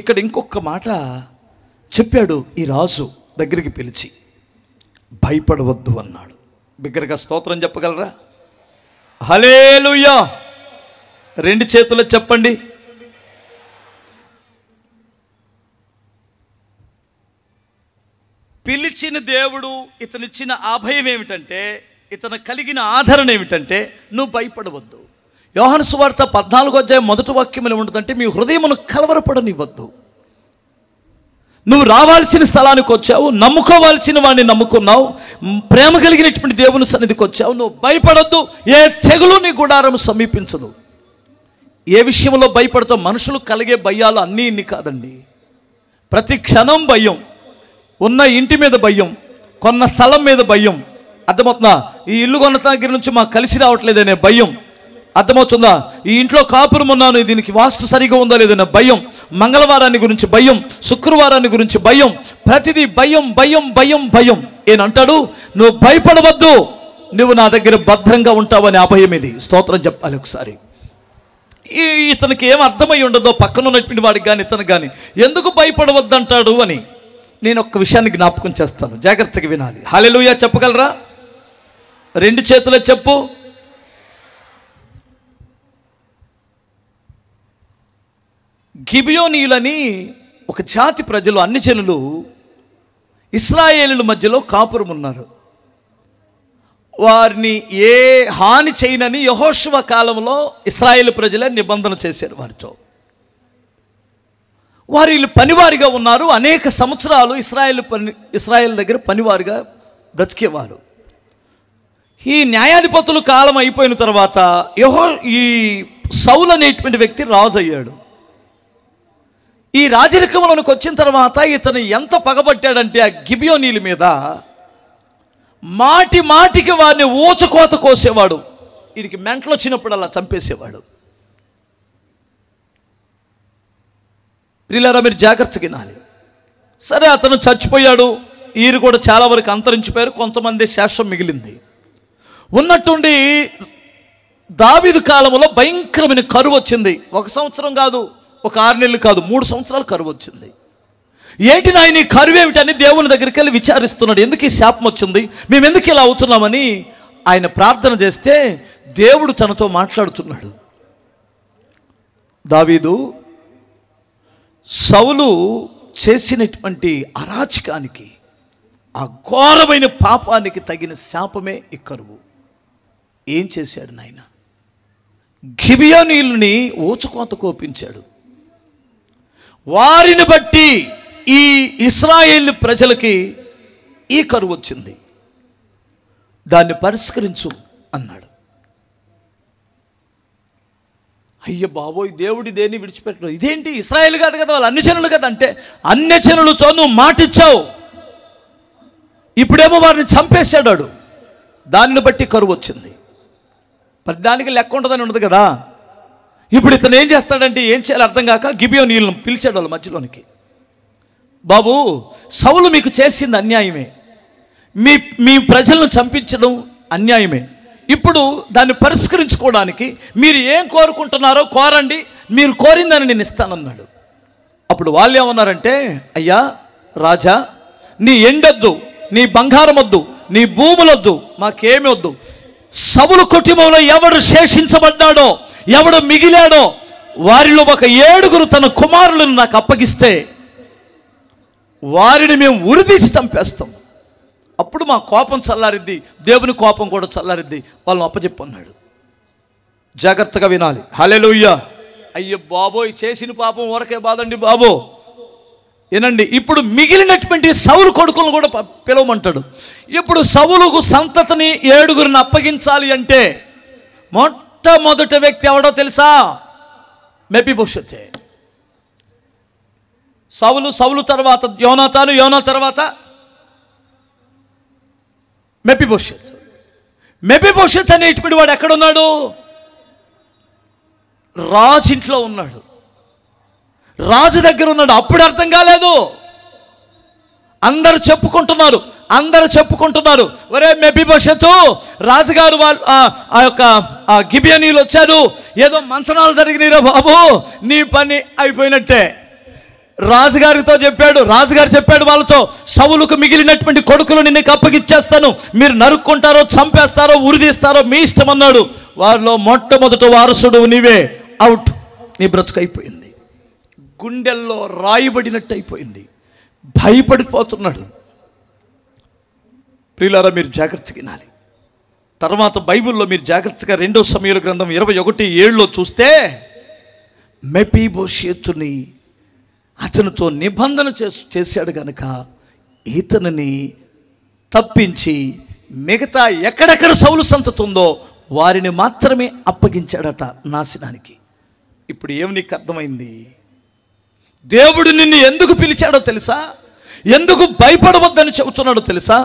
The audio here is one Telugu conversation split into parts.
ఇక్కడ ఇంకొక మాట చెప్పాడు ఈ రాజు దగ్గరికి పిలిచి భయపడవద్దు అన్నాడు బిగ్గరగా స్తోత్రం చెప్పగలరా హలేలుయా రెండు చేతులు చెప్పండి పిలిచిన దేవుడు ఇతనిచ్చిన అభయం ఏమిటంటే ఇతను కలిగిన ఆదరణ ఏమిటంటే నువ్వు భయపడవద్దు యోహన సువార్త పద్నాలుగు అధ్యాయం మొదటి వాక్యంలో ఉంటుందంటే మీ హృదయమును కలవరపడనివ్వద్దు నువ్వు రావాల్సిన స్థలానికి వచ్చావు నమ్ముకోవాల్సిన వాడిని నమ్ముకున్నావు ప్రేమ కలిగినటువంటి దేవుని సన్నిధికి వచ్చావు నువ్వు భయపడద్దు ఏ తెగులు నీ గుడారం సమీపించదు ఏ విషయంలో భయపడతావు మనుషులు కలిగే భయాలు అన్నీ ఇన్ని కాదండి ప్రతి క్షణం భయం ఉన్న ఇంటి మీద భయం కొన్న స్థలం మీద భయం అర్థమవుతున్నా ఈ ఇల్లు కొన్న దగ్గర నుంచి మాకు కలిసి రావట్లేదనే భయం అర్థమవుతుందా ఈ ఇంట్లో కాపురం ఉన్నాను దీనికి వాస్తు సరిగా ఉందా లేదన్న భయం మంగళవారాన్ని గురించి భయం శుక్రవారాన్ని గురించి భయం ప్రతిదీ భయం భయం భయం భయం ఏనంటాడు నువ్వు భయపడవద్దు నువ్వు నా దగ్గర భద్రంగా ఉంటావని అభయం ఇది స్తోత్రం చెప్పాలి ఒకసారి ఇతనికి ఏం అర్థమై ఉండదో పక్కన ఉన్నటువంటి వాడికి కానీ ఇతను కానీ ఎందుకు భయపడవద్దంటాడు అని నేను ఒక విషయాన్ని జ్ఞాపకం చేస్తాను జాగ్రత్తగా వినాలి హాలెలుయా చెప్పగలరా రెండు చేతుల చెప్పు గిబియోనీయులని ఒక జాతి ప్రజలు అన్ని జనులు ఇస్రాయేలుల మధ్యలో కాపురం ఉన్నారు వారిని ఏ హాని చేయనని యహోశివ కాలంలో ఇస్రాయేల్ ప్రజలే నిబంధన చేశారు వారితో వారు వీళ్ళు పనివారిగా ఉన్నారు అనేక సంవత్సరాలు ఇస్రాయేల్ పని ఇస్రాయేల్ దగ్గర పనివారిగా బ్రతికేవారు ఈ న్యాయాధిపతులు కాలం అయిపోయిన తర్వాత యహో ఈ సౌలు అనేటువంటి వ్యక్తి రాజు అయ్యాడు ఈ రాజరికంలోనికి వచ్చిన తర్వాత ఇతను ఎంత పగబట్టాడంటే ఆ గిబియోనీల మీద మాటి మాటికి వారిని ఊచకోత కోసేవాడు వీడికి మెంటలు వచ్చినప్పుడు అలా చంపేసేవాడు ప్రిలారా మీరు జాగ్రత్త గినాలి సరే అతను చచ్చిపోయాడు వీరు కూడా చాలా వరకు అంతరించిపోయారు కొంతమంది శాస్త్రం మిగిలింది ఉన్నట్టుండి దావిదు కాలంలో భయంకరమైన కరువు వచ్చింది ఒక సంవత్సరం కాదు ఒక ఆరు నెలలు కాదు మూడు సంవత్సరాలు కరువు వచ్చింది ఏంటి నాయన ఈ కరువు ఏమిటని దేవుని దగ్గరికి వెళ్ళి విచారిస్తున్నాడు ఎందుకు ఈ శాపం వచ్చింది మేము ఎందుకు ఇలా అవుతున్నామని ఆయన ప్రార్థన చేస్తే దేవుడు తనతో మాట్లాడుతున్నాడు దావీదు సౌలు చేసినటువంటి అరాచకానికి ఆ ఘోరమైన పాపానికి తగిన శాపమే ఈ కరువు ఏం చేశాడు నాయన గిబియోనీయుల్ని ఊచకోత కోపించాడు వారిని బట్టి ఈ ఇస్రాయేల్ ప్రజలకి ఈ కరువు వచ్చింది దాన్ని పరిష్కరించు అన్నాడు అయ్య బాబోయ్ దేవుడి దేన్ని విడిచిపెట్టడం ఇదేంటి ఇస్రాయేల్ కాదు కదా వాళ్ళు అన్యచనులు కదా అంటే అన్యచనులతో నువ్వు మాటిచ్చావు ఇప్పుడేమో వారిని చంపేశాడాడు దాన్ని బట్టి కరువు వచ్చింది దానికి లెక్క ఉండదని ఉండదు కదా ఇప్పుడు ఇతను ఏం చేస్తాడంటే ఏం చేయాలి అర్థం కాక గిబియో నీళ్ళను పిలిచాడు వాళ్ళ మధ్యలోనికి బాబు సౌలు మీకు చేసింది అన్యాయమే మీ మీ ప్రజలను చంపించడం అన్యాయమే ఇప్పుడు దాన్ని పరిష్కరించుకోవడానికి మీరు ఏం కోరుకుంటున్నారో కోరండి మీరు కోరిందని నేను ఇస్తానన్నాడు అప్పుడు వాళ్ళు ఏమన్నారంటే అయ్యా రాజా నీ ఎండొద్దు నీ బంగారం వద్దు నీ భూములొద్దు మాకేమి వద్దు సవులు కుటుంబంలో ఎవడు శేషించబడ్డాడో ఎవడు మిగిలాడో వారిలో ఒక ఏడుగురు తన కుమారులను నాకు అప్పగిస్తే వారిని మేము ఉరిదీసి చంపేస్తాం అప్పుడు మా కోపం చల్లారిద్ది దేవుని కోపం కూడా చల్లారిద్ది వాళ్ళని అప్పచెప్పన్నాడు జాగ్రత్తగా వినాలి హలెలుయ్య అయ్యో బాబోయ్ చేసిన పాపం ఊరకే బాదండి బాబో ఏనండి ఇప్పుడు మిగిలినటువంటి సౌలు కొడుకులను కూడా పిలవమంటాడు ఇప్పుడు సౌలుకు సంతతిని ఏడుగురిని అప్పగించాలి అంటే మొట్టమొదటి వ్యక్తి ఎవడో తెలుసా మెపిబోషతే సవులు సవులు తర్వాత యోనాతాను యోనా తర్వాత మెపిబోషత్ మెపిబోషత్ అనే ఇటుపిడి వాడు ఎక్కడున్నాడు రాజింట్లో ఉన్నాడు రాజు దగ్గర ఉన్నాడు అప్పుడు అర్థం కాలేదు అందరూ చెప్పుకుంటున్నారు అందరూ చెప్పుకుంటున్నారు ఒరే మెబిభషతు రాజుగారు వాళ్ళు ఆ యొక్క ఆ గిబియనీలు వచ్చారు ఏదో మంతనాలు జరిగినాయిరా బాబు నీ పని అయిపోయినట్టే రాజుగారితో చెప్పాడు రాజుగారు చెప్పాడు వాళ్ళతో సవులకు మిగిలినటువంటి కొడుకులు నిన్ను అప్పగిచ్చేస్తాను మీరు నరుక్కుంటారో చంపేస్తారో ఉరిదీస్తారో మీ ఇష్టం అన్నాడు వారిలో మొట్టమొదట వారసుడు నీవే అవుట్ నీ బ్రతుకైపోయింది గుండెల్లో రాయిబడినట్టు అయిపోయింది భయపడిపోతున్నాడు ప్రియులారా మీరు జాగ్రత్త వినాలి తర్వాత బైబిల్లో మీరు జాగ్రత్తగా రెండో సమయంలో గ్రంథం ఇరవై ఒకటి ఏడులో చూస్తే మెపీబోషేతుని అతనితో నిబంధన చేశాడు కనుక ఈతనని తప్పించి మిగతా ఎక్కడెక్కడ సౌలు సంతతుందో వారిని మాత్రమే అప్పగించాడట నాశనానికి ఇప్పుడు ఏమి నీకు అర్థమైంది దేవుడు నిన్ను ఎందుకు పిలిచాడో తెలుసా ఎందుకు భయపడవద్దని చెబుతున్నాడో తెలుసా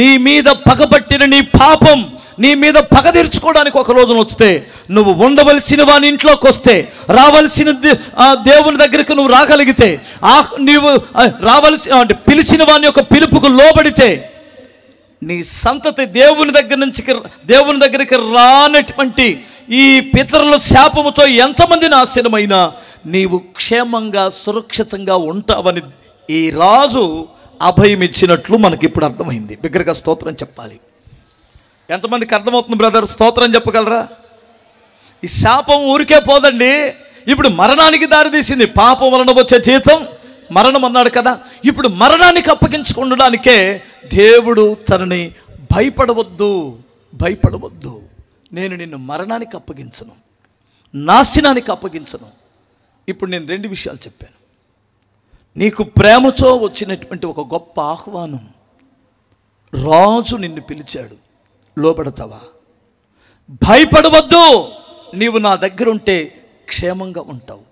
నీ మీద పగబట్టిన నీ పాపం నీ మీద పగ తీర్చుకోవడానికి ఒక రోజున వస్తే నువ్వు ఉండవలసిన వాని ఇంట్లోకి వస్తే రావలసిన దేవుని దగ్గరికి నువ్వు రాగలిగితే ఆ నీవు రావలసిన అంటే పిలిచిన వాని యొక్క పిలుపుకు లోబడితే నీ సంతతి దేవుని దగ్గర నుంచి దేవుని దగ్గరికి రానటువంటి ఈ పితరుల శాపముతో ఎంతమంది నాశనమైనా నీవు క్షేమంగా సురక్షితంగా ఉంటావని ఈ రాజు అభయం ఇచ్చినట్లు మనకి ఇప్పుడు అర్థమైంది బిగ్గరగా స్తోత్రం చెప్పాలి ఎంతమందికి అర్థమవుతుంది బ్రదర్ స్తోత్రం చెప్పగలరా ఈ శాపం ఊరికే పోదండి ఇప్పుడు మరణానికి దారితీసింది పాపం వలన వచ్చే జీతం మరణం అన్నాడు కదా ఇప్పుడు మరణానికి అప్పగించుకుండడానికే దేవుడు తనని భయపడవద్దు భయపడవద్దు నేను నిన్ను మరణానికి అప్పగించను నాశనానికి అప్పగించను ఇప్పుడు నేను రెండు విషయాలు చెప్పాను నీకు ప్రేమతో వచ్చినటువంటి ఒక గొప్ప ఆహ్వానం రాజు నిన్ను పిలిచాడు లోబడతావా భయపడవద్దు నీవు నా దగ్గర ఉంటే క్షేమంగా ఉంటావు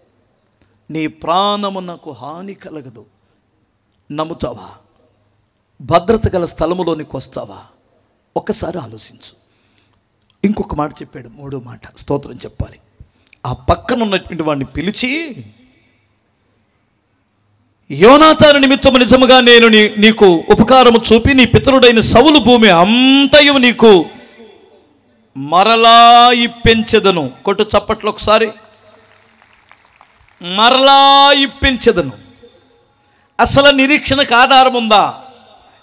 నీ ప్రాణము నాకు హాని కలగదు నమ్ముతావా భద్రత గల స్థలములోనికి వస్తావా ఒక్కసారి ఆలోచించు ఇంకొక మాట చెప్పాడు మూడో మాట స్తోత్రం చెప్పాలి ఆ పక్కన ఉన్నటువంటి వాడిని పిలిచి యోనాచార నిమిత్తము నిజముగా నేను నీ నీకు ఉపకారము చూపి నీ పితరుడైన సవులు భూమి అంతయు నీకు మరలా ఇప్పించదను కొట్టు చప్పట్లు ఒకసారి మరలా ఇప్పించదను అసలు నిరీక్షణకు ఆధారం ఉందా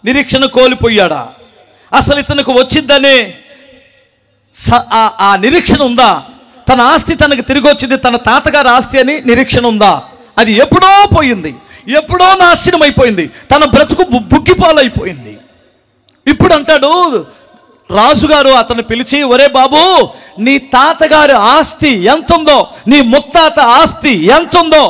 నిరీక్షణ కోల్పోయాడా అసలు ఇతనికి వచ్చిందనే ఆ నిరీక్షణ ఉందా తన ఆస్తి తనకు తిరిగి వచ్చింది తన తాతగారి ఆస్తి అని నిరీక్షణ ఉందా అది ఎప్పుడో పోయింది ఎప్పుడో నాశనం అయిపోయింది తన బ్రతుకు బుగ్గిపాలైపోయింది ఇప్పుడు అంటాడు రాజుగారు అతను పిలిచి ఒరే బాబు నీ తాతగారి ఆస్తి ఎంత ఉందో నీ ముత్తాత ఆస్తి ఎంత ఉందో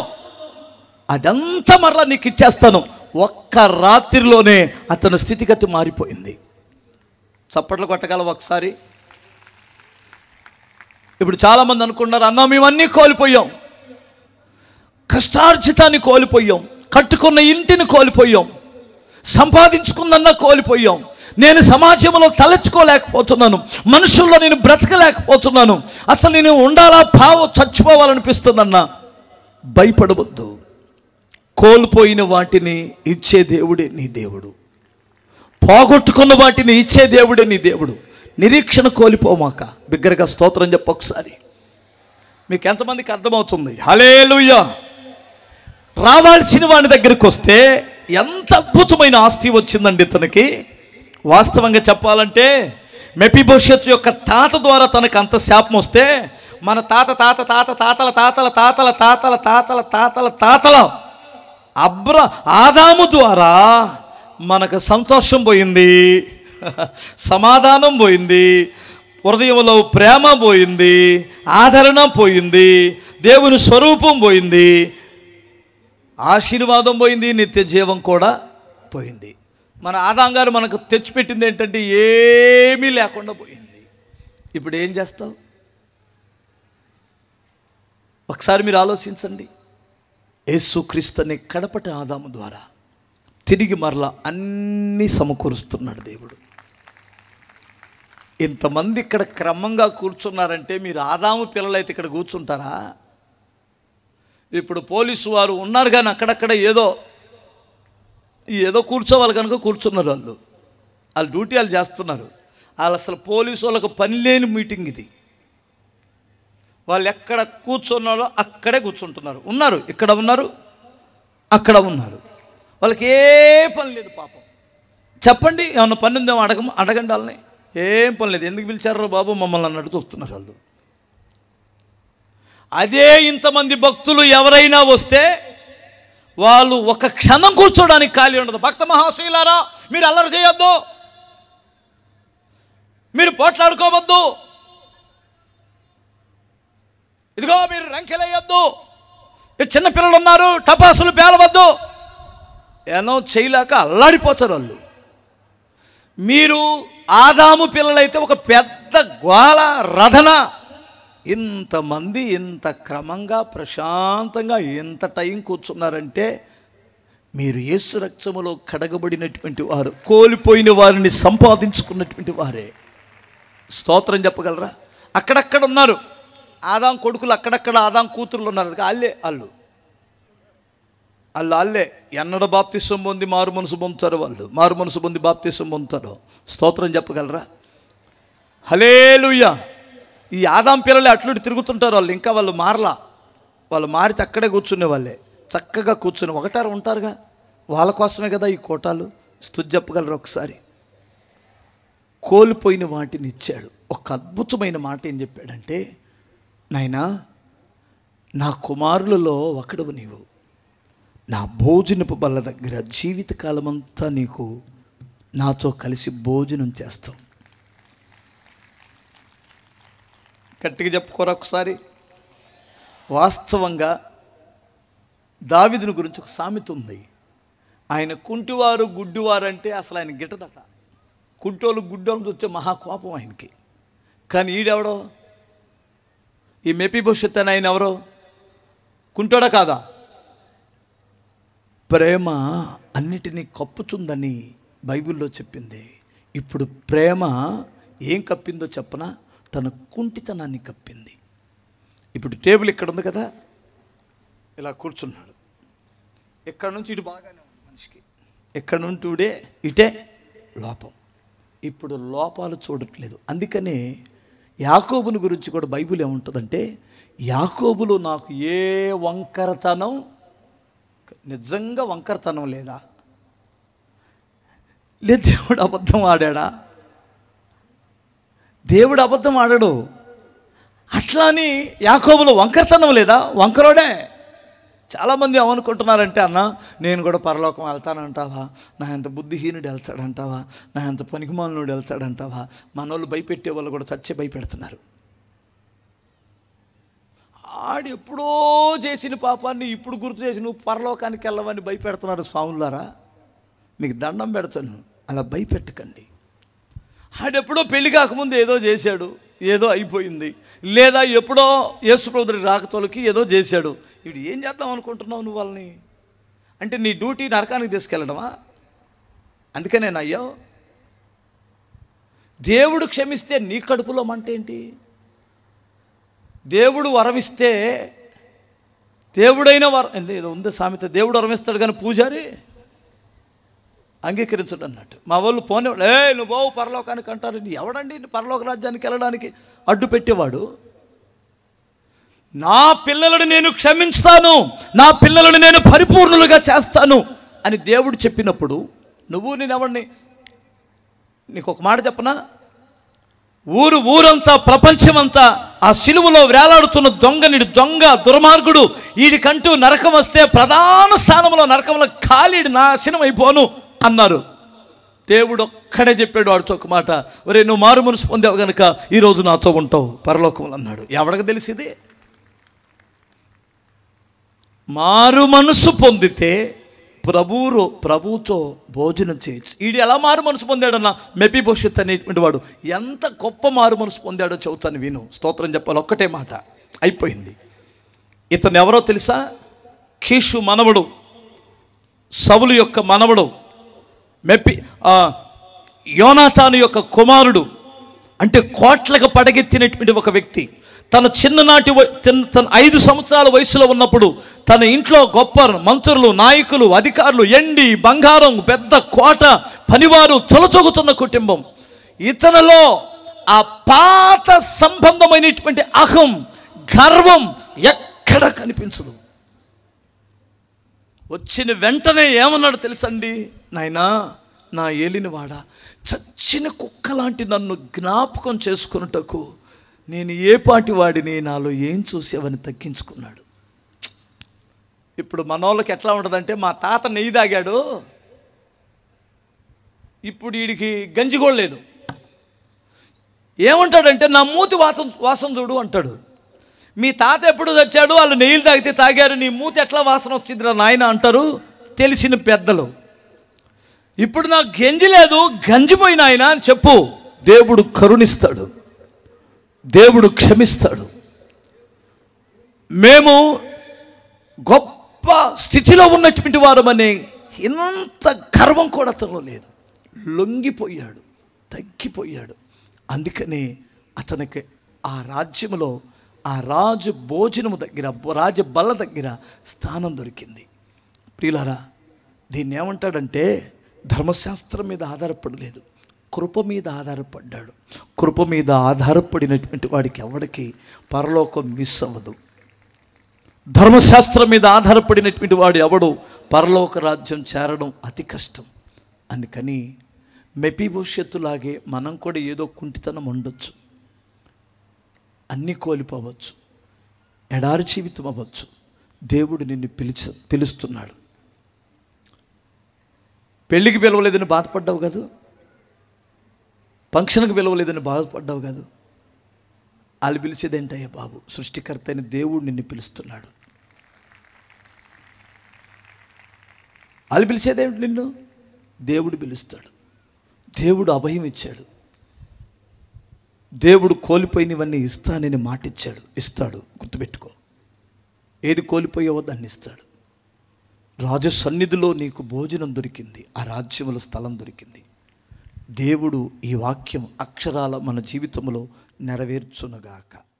అదంతా మరలా నీకు ఇచ్చేస్తాను ఒక్క రాత్రిలోనే అతను స్థితిగతి మారిపోయింది చప్పట్లు కొట్టగల ఒకసారి ఇప్పుడు చాలామంది అనుకున్నారు అన్న మేమన్నీ కోల్పోయాం కష్టార్జితాన్ని కోల్పోయాం కట్టుకున్న ఇంటిని కోల్పోయాం సంపాదించుకుందన్న కోల్పోయాం నేను సమాజంలో తలచుకోలేకపోతున్నాను మనుషుల్లో నేను బ్రతకలేకపోతున్నాను అసలు నేను ఉండాలా పావ చచ్చిపోవాలనిపిస్తుందన్న భయపడవద్దు కోల్పోయిన వాటిని ఇచ్చే దేవుడే నీ దేవుడు పోగొట్టుకున్న వాటిని ఇచ్చే దేవుడే నీ దేవుడు నిరీక్షణ కోల్పోమాక బిగ్గరగా స్తోత్రం చెప్పొకసారి మీకు ఎంతమందికి అర్థమవుతుంది హలే రావాల్సిన వాడి దగ్గరికి వస్తే ఎంత అద్భుతమైన ఆస్తి వచ్చిందండి తనకి వాస్తవంగా చెప్పాలంటే మెపి భవిష్యత్తు యొక్క తాత ద్వారా తనకు అంత శాపం వస్తే మన తాత తాత తాత తాతల తాతల తాతల తాతల తాతల తాతల తాతల అబ్ర ఆదాము ద్వారా మనకు సంతోషం పోయింది సమాధానం పోయింది హృదయంలో ప్రేమ పోయింది ఆదరణ పోయింది దేవుని స్వరూపం పోయింది ఆశీర్వాదం పోయింది నిత్య జీవం కూడా పోయింది మన ఆదాం గారు మనకు తెచ్చిపెట్టింది ఏంటంటే ఏమీ లేకుండా పోయింది ఇప్పుడు ఏం చేస్తావు ఒకసారి మీరు ఆలోచించండి యేసుక్రీస్తుని కడపటి ఆదాము ద్వారా తిరిగి మరలా అన్నీ సమకూరుస్తున్నాడు దేవుడు ఇంతమంది ఇక్కడ క్రమంగా కూర్చున్నారంటే మీరు ఆదాము పిల్లలైతే ఇక్కడ కూర్చుంటారా ఇప్పుడు పోలీసు వారు ఉన్నారు కానీ అక్కడక్కడ ఏదో ఏదో కూర్చోవాలి కనుక కూర్చున్నారు వాళ్ళు వాళ్ళు డ్యూటీ వాళ్ళు చేస్తున్నారు వాళ్ళు అసలు పోలీసు వాళ్ళకు పని లేని మీటింగ్ ఇది వాళ్ళు ఎక్కడ కూర్చున్నారో అక్కడే కూర్చుంటున్నారు ఉన్నారు ఇక్కడ ఉన్నారు అక్కడ ఉన్నారు వాళ్ళకి ఏ పని లేదు పాపం చెప్పండి ఏమన్నా పని ఉందేమో అడగ అడగండి వాళ్ళని ఏం పని లేదు ఎందుకు పిలిచారో బాబు మమ్మల్ని అన్నట్టు చూస్తున్నారు వాళ్ళు అదే ఇంతమంది భక్తులు ఎవరైనా వస్తే వాళ్ళు ఒక క్షణం కూర్చోడానికి ఖాళీ ఉండదు భక్త మహాశీలారా మీరు అల్లరి చేయొద్దు మీరు పోట్లాడుకోవద్దు ఇదిగో మీరు రంకెలేయొద్దు చిన్నపిల్లలు ఉన్నారు టపాసులు పేలవద్దు ఏనో చేయలేక అల్లాడిపోతారు వాళ్ళు మీరు ఆదాము పిల్లలైతే ఒక పెద్ద గోళ రథన ఇంతమంది ఇంత క్రమంగా ప్రశాంతంగా ఎంత టైం కూర్చున్నారంటే మీరు యేసు రక్తములో కడగబడినటువంటి వారు కోల్పోయిన వారిని సంపాదించుకున్నటువంటి వారే స్తోత్రం చెప్పగలరా అక్కడక్కడ ఉన్నారు ఆదాం కొడుకులు అక్కడక్కడ ఆదాం కూతురులు ఉన్నారు అది అల్లే అల్లు వాళ్ళు వాళ్ళే ఎన్నడ బాప్తిసం పొంది మారు మనసు పొందుతారు వాళ్ళు మారు మనసు పొంది బాప్తిసం పొందుతారు స్తోత్రం చెప్పగలరా హలేలుయ్యా ఈ ఆదాం పిల్లలే అట్లు తిరుగుతుంటారు వాళ్ళు ఇంకా వాళ్ళు మారలా వాళ్ళు మారితే అక్కడే కూర్చునే వాళ్ళే చక్కగా కూర్చుని ఒకటారు ఉంటారుగా వాళ్ళ కోసమే కదా ఈ కోటాలు స్థుతి చెప్పగలరు ఒకసారి కోల్పోయిన వాటిని ఇచ్చాడు ఒక అద్భుతమైన మాట ఏం చెప్పాడంటే నాయనా నా కుమారులలో ఒకడవు నీవు నా భోజనపు బల్ల దగ్గర జీవితకాలమంతా నీకు నాతో కలిసి భోజనం చేస్తావు గట్టిగా చెప్పుకోరా ఒకసారి వాస్తవంగా దావిదుని గురించి ఒక సామెత ఉంది ఆయన కుంటివారు గుడ్డివారు అంటే అసలు ఆయన గిట్టదట కుంటోళ్ళు గుడ్డోళ్ళు వచ్చే మహాకోపం ఆయనకి కానీ ఈడెవడో ఈ మెపిభవిష్యత్ అని ఆయన ఎవరో కుంటోడా కాదా ప్రేమ అన్నిటినీ కప్పుచుందని బైబిల్లో చెప్పింది ఇప్పుడు ప్రేమ ఏం కప్పిందో చెప్పనా తన కుంటితనాన్ని కప్పింది ఇప్పుడు టేబుల్ ఇక్కడ ఉంది కదా ఇలా కూర్చున్నాడు ఎక్కడి నుంచి ఇటు బాగానే ఉంది మనిషికి ఎక్కడ నుండి ఉడే ఇటే లోపం ఇప్పుడు లోపాలు చూడట్లేదు అందుకనే యాకోబుని గురించి కూడా బైబుల్ ఏముంటుందంటే యాకోబులు నాకు ఏ వంకరతనం నిజంగా వంకరతనం లేదా లేదు అబద్ధం ఆడా దేవుడు అబద్ధం ఆడడు అట్లా అని యాకోబులో వంకరతనం లేదా వంకరోడే చాలామంది ఏమనుకుంటున్నారంటే అన్న నేను కూడా పరలోకం వెళ్తానంటావా నా ఎంత బుద్ధిహీనుడు వెళ్తాడంటావా నా ఎంత పనికిమాలనుడు వెళ్తాడంటావా మనోళ్ళు భయపెట్టే వాళ్ళు కూడా చచ్చే భయపెడుతున్నారు ఆడు ఎప్పుడో చేసిన పాపాన్ని ఇప్పుడు గుర్తు చేసి నువ్వు పరలోకానికి వెళ్ళవని భయపెడుతున్నారు స్వాములారా మీకు దండం పెడతాను అలా భయపెట్టకండి ఆడెప్పుడో పెళ్లి కాకముందు ఏదో చేశాడు ఏదో అయిపోయింది లేదా ఎప్పుడో యేసుప్రభుడి రాకతోలకి ఏదో చేశాడు ఇప్పుడు ఏం చేద్దాం అనుకుంటున్నావు నువ్వు వాళ్ళని అంటే నీ డ్యూటీ నరకానికి తీసుకెళ్ళడమా అందుకనేనయ్యో దేవుడు క్షమిస్తే నీ కడుపులో మంటేంటి దేవుడు వరమిస్తే దేవుడైన వరం ఏదో ఉంది సామెత దేవుడు వరమిస్తాడు కానీ పూజారి అంగీకరించడం అన్నట్టు మా వాళ్ళు పోనేవాడు ఏ నువ్వు బావు పరలోకానికి అంటారు ఎవడండి పరలోక రాజ్యానికి వెళ్ళడానికి అడ్డు పెట్టేవాడు నా పిల్లలను నేను క్షమించుతాను నా పిల్లలను నేను పరిపూర్ణులుగా చేస్తాను అని దేవుడు చెప్పినప్పుడు నువ్వు నేను ఎవడిని నీకు ఒక మాట చెప్పనా ఊరు ఊరంతా ప్రపంచమంతా ఆ సిలువలో వేలాడుతున్న దొంగని దొంగ దుర్మార్గుడు వీడికంటూ నరకం వస్తే ప్రధాన స్థానంలో నరకంలో ఖాళీడు నాశనం అయిపోను అన్నారు దేవుడు ఒక్కడే చెప్పాడు వాడితో ఒక మాట ఒరే నువ్వు మారు మనసు పొందావు కనుక ఈరోజు నాతో ఉంటావు పరలోకములు అన్నాడు ఎవడికి తెలిసింది మారు మనసు పొందితే ప్రభువు ప్రభువుతో భోజనం చేయొచ్చు ఈడు ఎలా మారు మనసు పొందాడన్న మెపిభోషిత్ అనేటువంటి వాడు ఎంత గొప్ప మారు మనసు పొందాడో చెబుతాను విను స్తోత్రం చెప్పాలి ఒక్కటే మాట అయిపోయింది ఇతను ఎవరో తెలుసా కీషు మనవడు సవులు యొక్క మనవడు మెప్పి యోనాతాను యొక్క కుమారుడు అంటే కోట్లకు పడగెత్తినటువంటి ఒక వ్యక్తి తన చిన్ననాటి తన ఐదు సంవత్సరాల వయసులో ఉన్నప్పుడు తన ఇంట్లో గొప్ప మంత్రులు నాయకులు అధికారులు ఎండి బంగారం పెద్ద కోట పనివారు తొలచొగుతున్న కుటుంబం ఇతనిలో ఆ పాత సంబంధమైనటువంటి అహం గర్వం ఎక్కడ కనిపించదు వచ్చిన వెంటనే ఏమన్నాడు తెలుసండి నాయనా నా ఏలినవాడ చచ్చిన కుక్క లాంటి నన్ను జ్ఞాపకం చేసుకున్నటకు నేను ఏ పాటి వాడిని నాలో ఏం చూసేవని తగ్గించుకున్నాడు ఇప్పుడు మనోళ్ళకి ఎట్లా ఉంటుందంటే మా తాత నెయ్యి తాగాడు ఇప్పుడు వీడికి గంజి కూడా లేదు ఏమంటాడంటే నా మూతి వాసం వాసం చూడు అంటాడు మీ తాత ఎప్పుడు తెచ్చాడు వాళ్ళు నెయ్యిలు తాగితే తాగారు నీ మూత ఎట్లా వాసన వచ్చిందిరా నాయన అంటారు తెలిసిన పెద్దలు ఇప్పుడు నాకు గంజి లేదు గంజిపోయిన ఆయన అని చెప్పు దేవుడు కరుణిస్తాడు దేవుడు క్షమిస్తాడు మేము గొప్ప స్థితిలో ఉన్నటువంటి వారమని ఇంత గర్వం కూడా అతను లేదు లొంగిపోయాడు తగ్గిపోయాడు అందుకనే అతనికి ఆ రాజ్యంలో ఆ రాజు భోజనము దగ్గర రాజు బల్ల దగ్గర స్థానం దొరికింది ప్రియులారా దీన్ని ఏమంటాడంటే ధర్మశాస్త్రం మీద ఆధారపడలేదు కృప మీద ఆధారపడ్డాడు కృప మీద ఆధారపడినటువంటి వాడికి ఎవరికి పరలోకం మిస్ అవ్వదు ధర్మశాస్త్రం మీద ఆధారపడినటువంటి వాడు ఎవడు పరలోక రాజ్యం చేరడం అతి కష్టం అందుకని మెపి భవిష్యత్తులాగే మనం కూడా ఏదో కుంటితనం ఉండొచ్చు అన్నీ కోల్పోవచ్చు ఎడారి జీవితం అవ్వచ్చు దేవుడు నిన్ను పిలిచి పిలుస్తున్నాడు పెళ్ళికి పిలవలేదని బాధపడ్డావు కాదు ఫంక్షన్కి పిలవలేదని బాధపడ్డావు కాదు వాళ్ళు పిలిచేదేంటయ్యా బాబు సృష్టికర్త అయిన దేవుడు నిన్ను పిలుస్తున్నాడు వాళ్ళు పిలిచేదేమిటి నిన్ను దేవుడు పిలుస్తాడు దేవుడు అభయం ఇచ్చాడు దేవుడు కోల్పోయినవన్నీ ఇస్తానని మాటిచ్చాడు ఇస్తాడు గుర్తుపెట్టుకో ఏది కోల్పోయావో దాన్ని ఇస్తాడు రాజు సన్నిధిలో నీకు భోజనం దొరికింది ఆ రాజ్యముల స్థలం దొరికింది దేవుడు ఈ వాక్యం అక్షరాల మన జీవితంలో నెరవేర్చునగాక